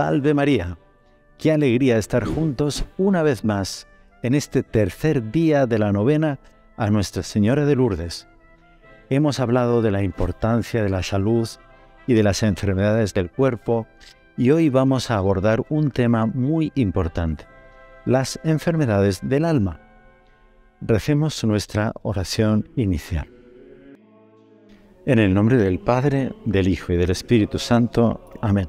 salve María. Qué alegría estar juntos una vez más en este tercer día de la novena a Nuestra Señora de Lourdes. Hemos hablado de la importancia de la salud y de las enfermedades del cuerpo y hoy vamos a abordar un tema muy importante, las enfermedades del alma. Recemos nuestra oración inicial. En el nombre del Padre, del Hijo y del Espíritu Santo. Amén.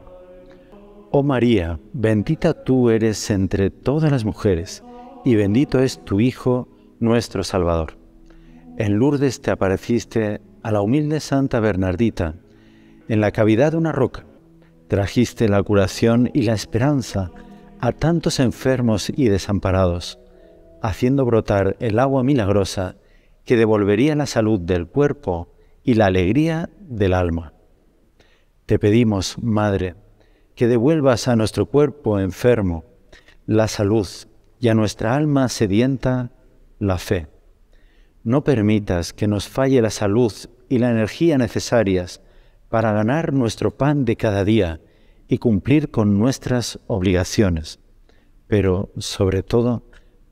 Oh María, bendita tú eres entre todas las mujeres, y bendito es tu Hijo, nuestro Salvador. En Lourdes te apareciste a la humilde Santa Bernardita, en la cavidad de una roca. Trajiste la curación y la esperanza a tantos enfermos y desamparados, haciendo brotar el agua milagrosa que devolvería la salud del cuerpo y la alegría del alma. Te pedimos, Madre, que devuelvas a nuestro cuerpo enfermo la salud y a nuestra alma sedienta la fe. No permitas que nos falle la salud y la energía necesarias para ganar nuestro pan de cada día y cumplir con nuestras obligaciones. Pero, sobre todo,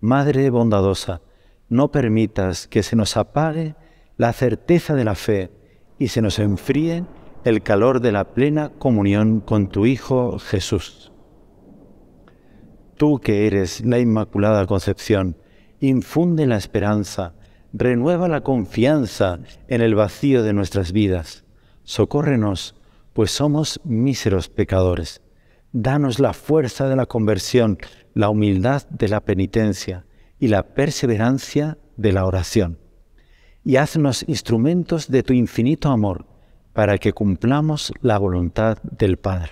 Madre bondadosa, no permitas que se nos apague la certeza de la fe y se nos enfríe el calor de la plena comunión con tu Hijo Jesús. Tú que eres la Inmaculada Concepción, infunde la esperanza, renueva la confianza en el vacío de nuestras vidas. Socórrenos, pues somos míseros pecadores. Danos la fuerza de la conversión, la humildad de la penitencia y la perseverancia de la oración. Y haznos instrumentos de tu infinito amor para que cumplamos la voluntad del Padre.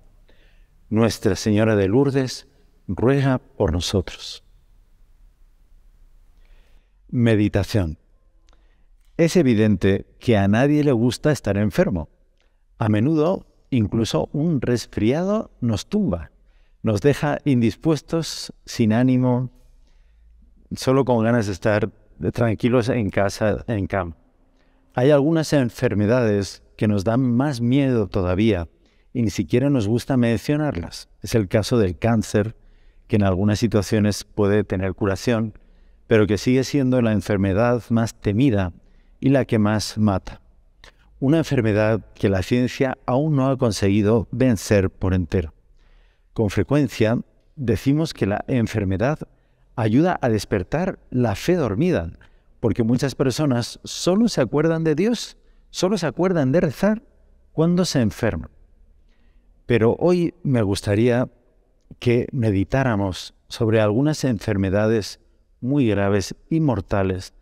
Nuestra Señora de Lourdes, ruega por nosotros. Meditación. Es evidente que a nadie le gusta estar enfermo. A menudo, incluso un resfriado nos tumba, nos deja indispuestos, sin ánimo, solo con ganas de estar tranquilos en casa, en cama. Hay algunas enfermedades que nos dan más miedo todavía y ni siquiera nos gusta mencionarlas. Es el caso del cáncer, que en algunas situaciones puede tener curación, pero que sigue siendo la enfermedad más temida y la que más mata. Una enfermedad que la ciencia aún no ha conseguido vencer por entero. Con frecuencia decimos que la enfermedad ayuda a despertar la fe dormida, porque muchas personas solo se acuerdan de Dios, solo se acuerdan de rezar cuando se enferman. Pero hoy me gustaría que meditáramos sobre algunas enfermedades muy graves y mortales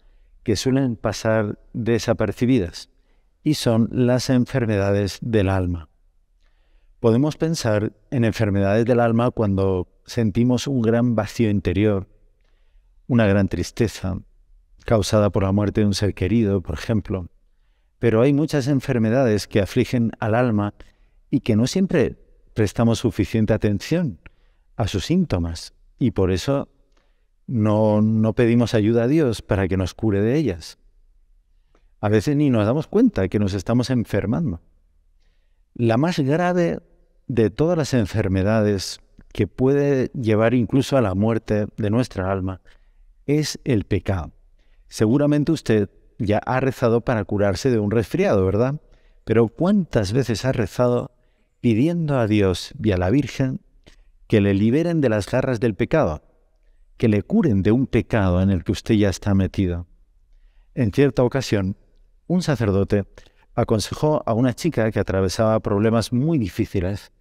que suelen pasar desapercibidas y son las enfermedades del alma. Podemos pensar en enfermedades del alma cuando sentimos un gran vacío interior, una gran tristeza causada por la muerte de un ser querido, por ejemplo. Pero hay muchas enfermedades que afligen al alma y que no siempre prestamos suficiente atención a sus síntomas y por eso no, no pedimos ayuda a Dios para que nos cure de ellas. A veces ni nos damos cuenta que nos estamos enfermando. La más grave de todas las enfermedades que puede llevar incluso a la muerte de nuestra alma es el pecado. Seguramente usted ya ha rezado para curarse de un resfriado, ¿verdad? Pero ¿cuántas veces ha rezado pidiendo a Dios y a la Virgen que le liberen de las garras del pecado, que le curen de un pecado en el que usted ya está metido. En cierta ocasión, un sacerdote aconsejó a una chica que atravesaba problemas muy difíciles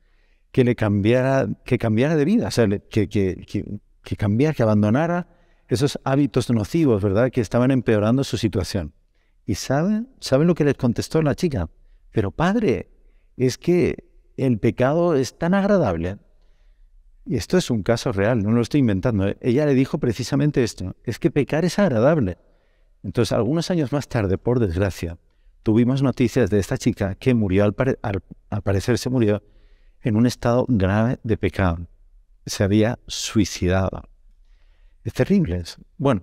que le cambiara, que cambiara de vida, que, que, cambiara, que abandonara esos hábitos nocivos, ¿verdad?, que estaban empeorando su situación. ¿Y saben lo que les contestó la chica? Pero padre, es que el pecado es tan agradable. Y esto es un caso real, no lo estoy inventando. ¿eh? Ella le dijo precisamente esto, es que pecar es agradable. Entonces, algunos años más tarde, por desgracia, tuvimos noticias de esta chica que murió, al, parecer se murió, en un estado grave de pecado. Se había suicidado. Es terrible. Bueno,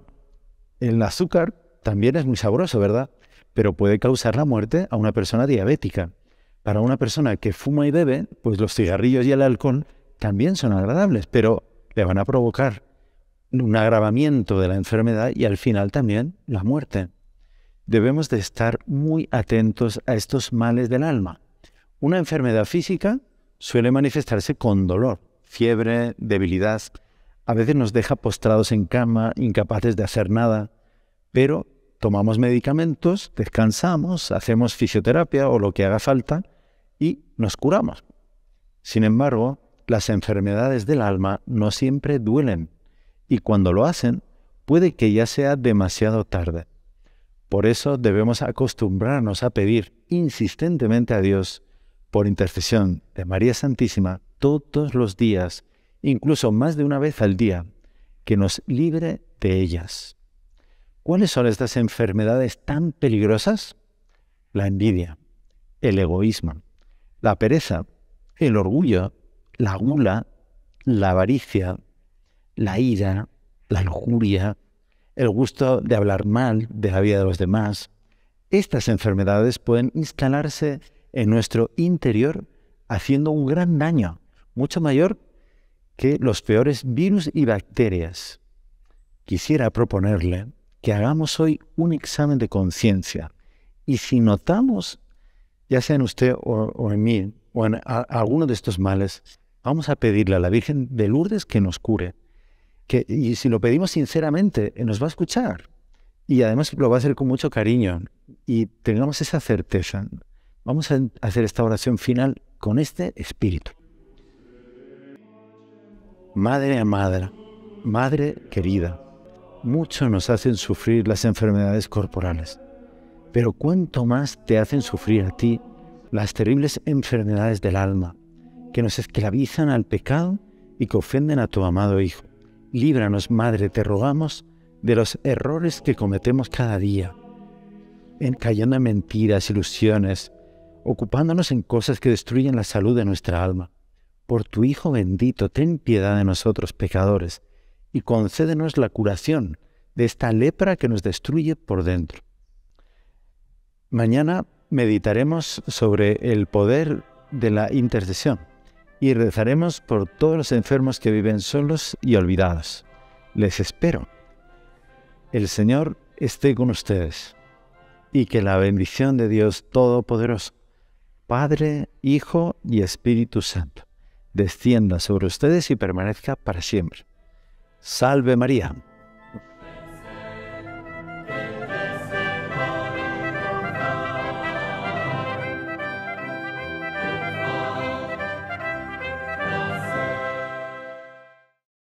el azúcar también es muy sabroso, ¿verdad? Pero puede causar la muerte a una persona diabética para una persona que fuma y bebe, pues los cigarrillos y el alcohol también son agradables, pero le van a provocar un agravamiento de la enfermedad y al final también la muerte. Debemos de estar muy atentos a estos males del alma. Una enfermedad física suele manifestarse con dolor, fiebre, debilidad. A veces nos deja postrados en cama, incapaces de hacer nada, pero tomamos medicamentos, descansamos, hacemos fisioterapia o lo que haga falta y nos curamos. Sin embargo, las enfermedades del alma no siempre duelen y cuando lo hacen puede que ya sea demasiado tarde. Por eso debemos acostumbrarnos a pedir insistentemente a Dios por intercesión de María Santísima todos los días, incluso más de una vez al día, que nos libre de ellas. ¿Cuáles son estas enfermedades tan peligrosas? La envidia, el egoísmo, la pereza, el orgullo, la gula, la avaricia, la ira, la lujuria, el gusto de hablar mal de la vida de los demás. Estas enfermedades pueden instalarse en nuestro interior haciendo un gran daño, mucho mayor que los peores virus y bacterias. Quisiera proponerle que hagamos hoy un examen de conciencia y si notamos ya sea en usted o, en mí, o en alguno de estos males, vamos a pedirle a la Virgen de Lourdes que nos cure. y si lo pedimos sinceramente, nos va a escuchar. Y además lo va a hacer con mucho cariño. Y tengamos esa certeza. Vamos a hacer esta oración final con este espíritu. Madre amada, madre querida, mucho nos hacen sufrir las enfermedades corporales pero cuánto más te hacen sufrir a ti las terribles enfermedades del alma, que nos esclavizan al pecado y que ofenden a tu amado Hijo. Líbranos, Madre, te rogamos, de los errores que cometemos cada día, cayendo en mentiras, ilusiones, ocupándonos en cosas que destruyen la salud de nuestra alma. Por tu Hijo bendito, ten piedad de nosotros pecadores y concédenos la curación de esta lepra que nos destruye por dentro. Mañana meditaremos sobre el poder de la intercesión y rezaremos por todos los enfermos que viven solos y olvidados. Les espero. El Señor esté con ustedes y que la bendición de Dios Todopoderoso, Padre, Hijo y Espíritu Santo, descienda sobre ustedes y permanezca para siempre. Salve María